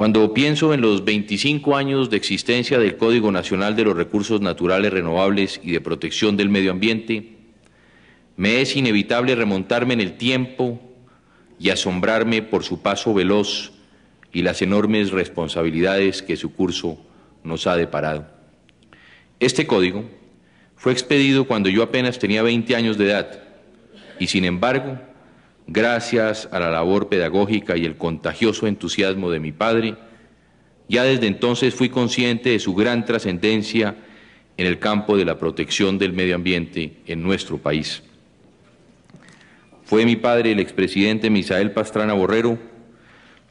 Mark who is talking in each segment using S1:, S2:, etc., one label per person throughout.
S1: Cuando pienso en los 25 años de existencia del Código Nacional de los Recursos Naturales Renovables y de Protección del Medio Ambiente, me es inevitable remontarme en el tiempo y asombrarme por su paso veloz y las enormes responsabilidades que su curso nos ha deparado. Este código fue expedido cuando yo apenas tenía 20 años de edad y, sin embargo, gracias a la labor pedagógica y el contagioso entusiasmo de mi padre, ya desde entonces fui consciente de su gran trascendencia en el campo de la protección del medio ambiente en nuestro país. Fue mi padre el expresidente Misael Pastrana Borrero,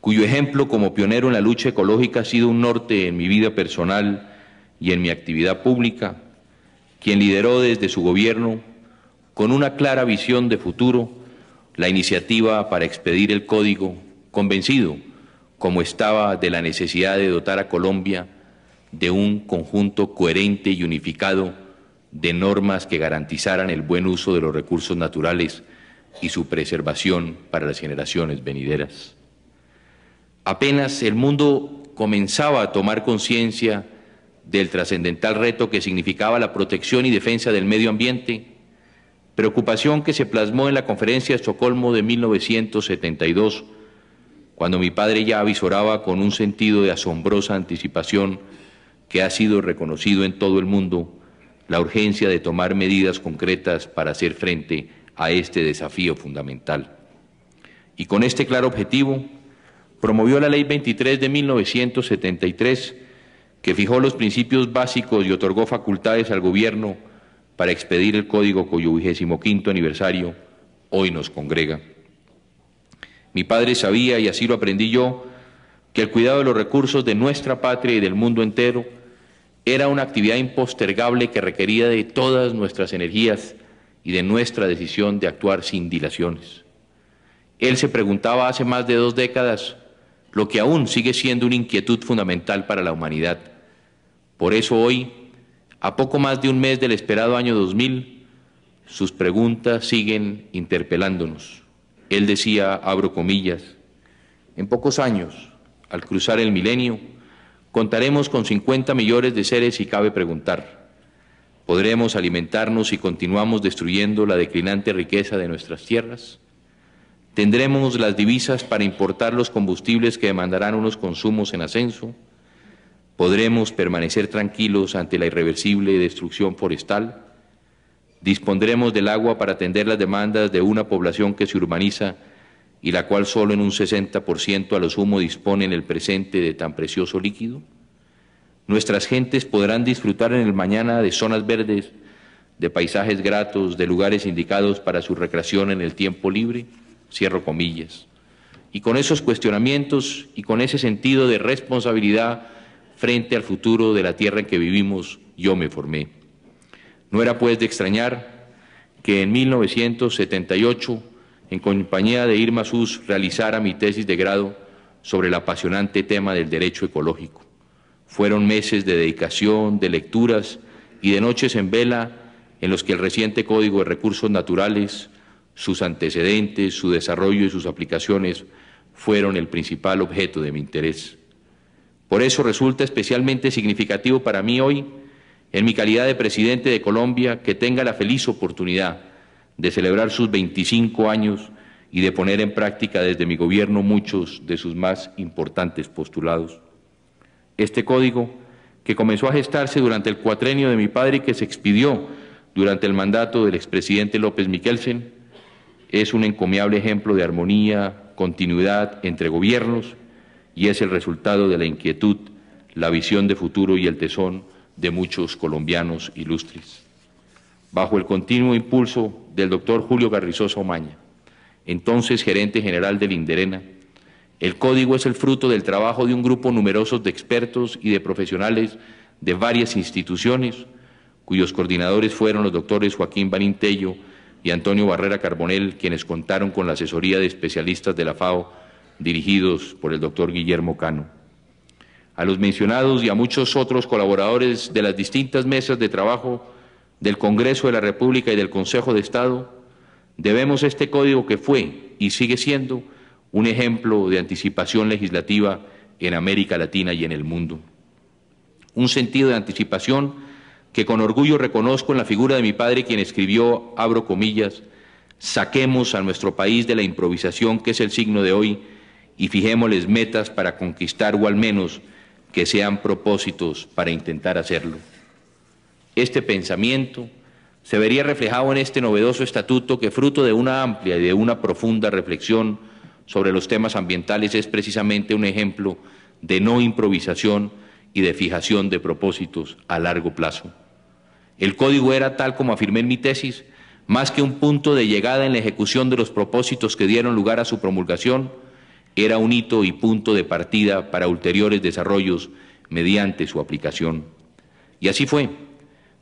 S1: cuyo ejemplo como pionero en la lucha ecológica ha sido un norte en mi vida personal y en mi actividad pública, quien lideró desde su gobierno, con una clara visión de futuro, la iniciativa para expedir el código, convencido, como estaba, de la necesidad de dotar a Colombia de un conjunto coherente y unificado de normas que garantizaran el buen uso de los recursos naturales y su preservación para las generaciones venideras. Apenas el mundo comenzaba a tomar conciencia del trascendental reto que significaba la protección y defensa del medio ambiente, preocupación que se plasmó en la conferencia de Estocolmo de 1972, cuando mi padre ya avisoraba con un sentido de asombrosa anticipación que ha sido reconocido en todo el mundo la urgencia de tomar medidas concretas para hacer frente a este desafío fundamental. Y con este claro objetivo, promovió la Ley 23 de 1973, que fijó los principios básicos y otorgó facultades al Gobierno para expedir el código cuyo vigésimo quinto aniversario hoy nos congrega. Mi padre sabía, y así lo aprendí yo, que el cuidado de los recursos de nuestra patria y del mundo entero era una actividad impostergable que requería de todas nuestras energías y de nuestra decisión de actuar sin dilaciones. Él se preguntaba hace más de dos décadas lo que aún sigue siendo una inquietud fundamental para la humanidad. Por eso hoy a poco más de un mes del esperado año 2000, sus preguntas siguen interpelándonos. Él decía, abro comillas, en pocos años, al cruzar el milenio, contaremos con 50 millones de seres y cabe preguntar, ¿podremos alimentarnos si continuamos destruyendo la declinante riqueza de nuestras tierras? ¿Tendremos las divisas para importar los combustibles que demandarán unos consumos en ascenso? podremos permanecer tranquilos ante la irreversible destrucción forestal, dispondremos del agua para atender las demandas de una población que se urbaniza y la cual solo en un 60% a lo sumo dispone en el presente de tan precioso líquido. Nuestras gentes podrán disfrutar en el mañana de zonas verdes, de paisajes gratos, de lugares indicados para su recreación en el tiempo libre, cierro comillas. Y con esos cuestionamientos y con ese sentido de responsabilidad frente al futuro de la tierra en que vivimos, yo me formé. No era pues de extrañar que en 1978, en compañía de Irma Sus, realizara mi tesis de grado sobre el apasionante tema del derecho ecológico. Fueron meses de dedicación, de lecturas y de noches en vela en los que el reciente Código de Recursos Naturales, sus antecedentes, su desarrollo y sus aplicaciones fueron el principal objeto de mi interés. Por eso resulta especialmente significativo para mí hoy, en mi calidad de presidente de Colombia, que tenga la feliz oportunidad de celebrar sus 25 años y de poner en práctica desde mi gobierno muchos de sus más importantes postulados. Este código, que comenzó a gestarse durante el cuatrenio de mi padre y que se expidió durante el mandato del expresidente López Miquelsen, es un encomiable ejemplo de armonía, continuidad entre gobiernos y es el resultado de la inquietud, la visión de futuro y el tesón de muchos colombianos ilustres. Bajo el continuo impulso del doctor Julio garrizoso Omaña, entonces gerente general de Inderena, el código es el fruto del trabajo de un grupo numeroso de expertos y de profesionales de varias instituciones, cuyos coordinadores fueron los doctores Joaquín Vanintello y Antonio Barrera Carbonel, quienes contaron con la asesoría de especialistas de la FAO dirigidos por el doctor Guillermo Cano. A los mencionados y a muchos otros colaboradores de las distintas mesas de trabajo del Congreso de la República y del Consejo de Estado, debemos este código que fue y sigue siendo un ejemplo de anticipación legislativa en América Latina y en el mundo. Un sentido de anticipación que con orgullo reconozco en la figura de mi padre quien escribió, abro comillas, saquemos a nuestro país de la improvisación que es el signo de hoy y fijémosles metas para conquistar o al menos que sean propósitos para intentar hacerlo. Este pensamiento se vería reflejado en este novedoso estatuto que fruto de una amplia y de una profunda reflexión sobre los temas ambientales es precisamente un ejemplo de no improvisación y de fijación de propósitos a largo plazo. El código era, tal como afirmé en mi tesis, más que un punto de llegada en la ejecución de los propósitos que dieron lugar a su promulgación, era un hito y punto de partida para ulteriores desarrollos mediante su aplicación. Y así fue.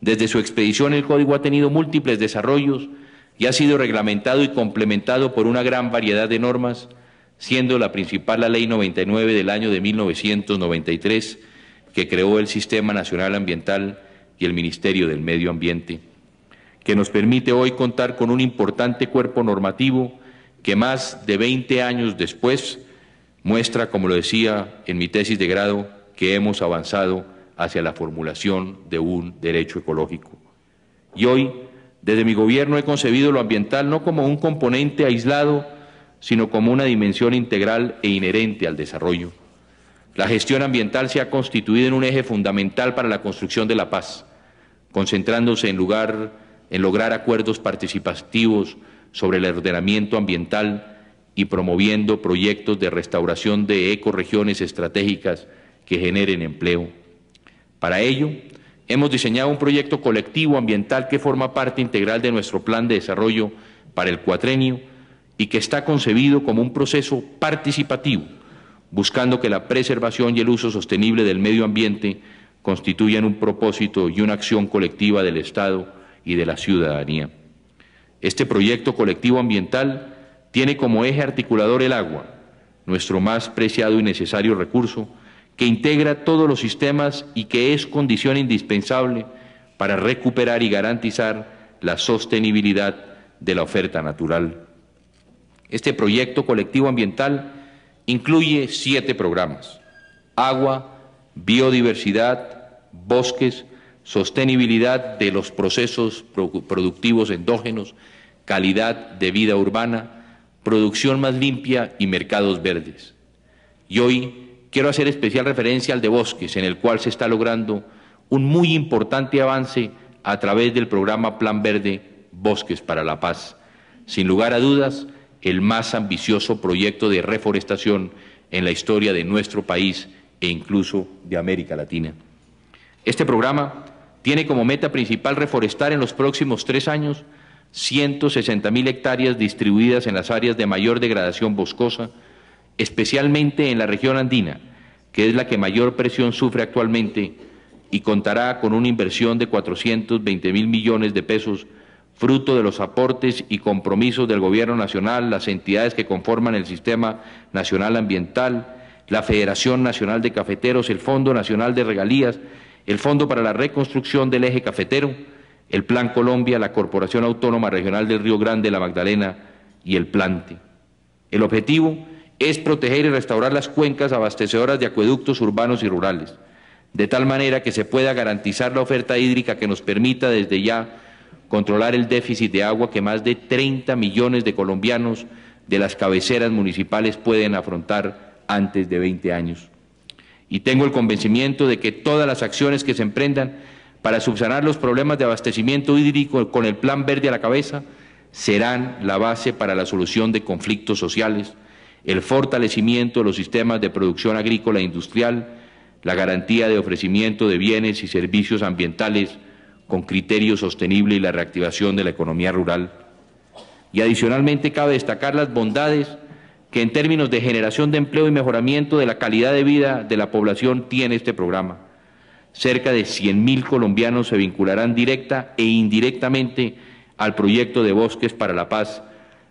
S1: Desde su expedición el código ha tenido múltiples desarrollos y ha sido reglamentado y complementado por una gran variedad de normas, siendo la principal la Ley 99 del año de 1993, que creó el Sistema Nacional Ambiental y el Ministerio del Medio Ambiente, que nos permite hoy contar con un importante cuerpo normativo que más de 20 años después muestra, como lo decía en mi tesis de grado, que hemos avanzado hacia la formulación de un derecho ecológico. Y hoy, desde mi gobierno, he concebido lo ambiental no como un componente aislado, sino como una dimensión integral e inherente al desarrollo. La gestión ambiental se ha constituido en un eje fundamental para la construcción de la paz, concentrándose en lugar en lograr acuerdos participativos sobre el ordenamiento ambiental, y promoviendo proyectos de restauración de ecoregiones estratégicas que generen empleo. Para ello, hemos diseñado un proyecto colectivo ambiental que forma parte integral de nuestro plan de desarrollo para el cuatrenio y que está concebido como un proceso participativo, buscando que la preservación y el uso sostenible del medio ambiente constituyan un propósito y una acción colectiva del Estado y de la ciudadanía. Este proyecto colectivo ambiental tiene como eje articulador el agua, nuestro más preciado y necesario recurso, que integra todos los sistemas y que es condición indispensable para recuperar y garantizar la sostenibilidad de la oferta natural. Este proyecto colectivo ambiental incluye siete programas, agua, biodiversidad, bosques, sostenibilidad de los procesos productivos endógenos, calidad de vida urbana, producción más limpia y mercados verdes. Y hoy quiero hacer especial referencia al de bosques, en el cual se está logrando un muy importante avance a través del programa Plan Verde Bosques para la Paz. Sin lugar a dudas, el más ambicioso proyecto de reforestación en la historia de nuestro país e incluso de América Latina. Este programa tiene como meta principal reforestar en los próximos tres años mil hectáreas distribuidas en las áreas de mayor degradación boscosa, especialmente en la región andina, que es la que mayor presión sufre actualmente y contará con una inversión de 420 mil millones de pesos, fruto de los aportes y compromisos del Gobierno Nacional, las entidades que conforman el Sistema Nacional Ambiental, la Federación Nacional de Cafeteros, el Fondo Nacional de Regalías, el Fondo para la Reconstrucción del Eje Cafetero, el Plan Colombia, la Corporación Autónoma Regional del Río Grande, la Magdalena y el Plante. El objetivo es proteger y restaurar las cuencas abastecedoras de acueductos urbanos y rurales, de tal manera que se pueda garantizar la oferta hídrica que nos permita desde ya controlar el déficit de agua que más de 30 millones de colombianos de las cabeceras municipales pueden afrontar antes de 20 años. Y tengo el convencimiento de que todas las acciones que se emprendan para subsanar los problemas de abastecimiento hídrico con el Plan Verde a la cabeza, serán la base para la solución de conflictos sociales, el fortalecimiento de los sistemas de producción agrícola e industrial, la garantía de ofrecimiento de bienes y servicios ambientales con criterio sostenible y la reactivación de la economía rural. Y adicionalmente cabe destacar las bondades que en términos de generación de empleo y mejoramiento de la calidad de vida de la población tiene este programa cerca de 100.000 colombianos se vincularán directa e indirectamente al proyecto de Bosques para la Paz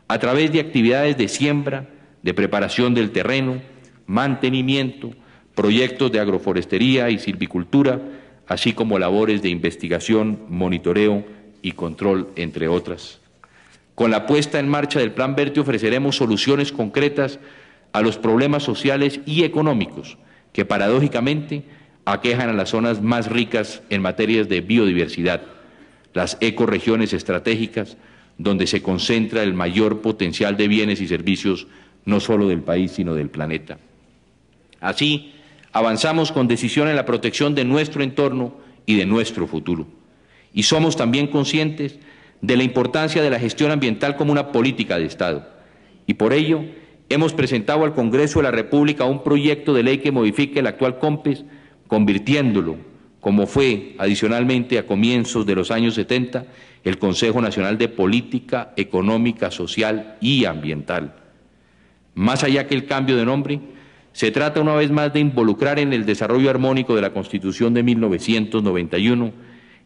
S1: a través de actividades de siembra, de preparación del terreno, mantenimiento, proyectos de agroforestería y silvicultura, así como labores de investigación, monitoreo y control, entre otras. Con la puesta en marcha del Plan Verde ofreceremos soluciones concretas a los problemas sociales y económicos que paradójicamente aquejan a las zonas más ricas en materias de biodiversidad, las ecoregiones estratégicas, donde se concentra el mayor potencial de bienes y servicios, no solo del país, sino del planeta. Así, avanzamos con decisión en la protección de nuestro entorno y de nuestro futuro. Y somos también conscientes de la importancia de la gestión ambiental como una política de Estado. Y por ello, hemos presentado al Congreso de la República un proyecto de ley que modifique el actual COMPES convirtiéndolo, como fue adicionalmente a comienzos de los años 70, el Consejo Nacional de Política Económica, Social y Ambiental. Más allá que el cambio de nombre, se trata una vez más de involucrar en el desarrollo armónico de la Constitución de 1991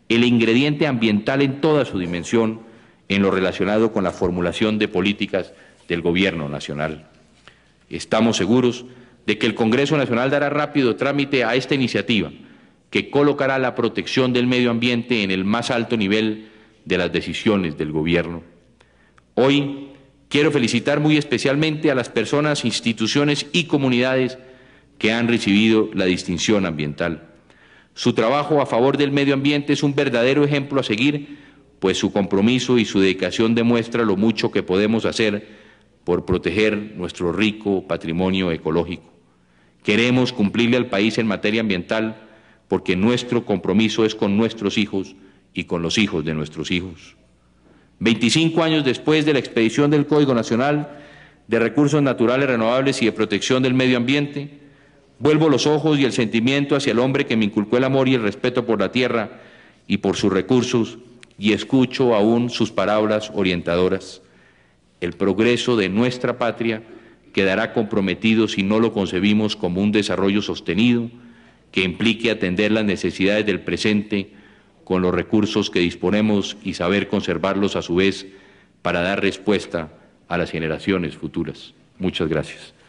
S1: el ingrediente ambiental en toda su dimensión en lo relacionado con la formulación de políticas del Gobierno Nacional. Estamos seguros de que el Congreso Nacional dará rápido trámite a esta iniciativa que colocará la protección del medio ambiente en el más alto nivel de las decisiones del Gobierno. Hoy quiero felicitar muy especialmente a las personas, instituciones y comunidades que han recibido la distinción ambiental. Su trabajo a favor del medio ambiente es un verdadero ejemplo a seguir, pues su compromiso y su dedicación demuestra lo mucho que podemos hacer por proteger nuestro rico patrimonio ecológico. Queremos cumplirle al país en materia ambiental porque nuestro compromiso es con nuestros hijos y con los hijos de nuestros hijos. 25 años después de la expedición del Código Nacional de Recursos Naturales Renovables y de Protección del Medio Ambiente, vuelvo los ojos y el sentimiento hacia el hombre que me inculcó el amor y el respeto por la tierra y por sus recursos y escucho aún sus palabras orientadoras. El progreso de nuestra patria quedará comprometido si no lo concebimos como un desarrollo sostenido que implique atender las necesidades del presente con los recursos que disponemos y saber conservarlos a su vez para dar respuesta a las generaciones futuras. Muchas gracias.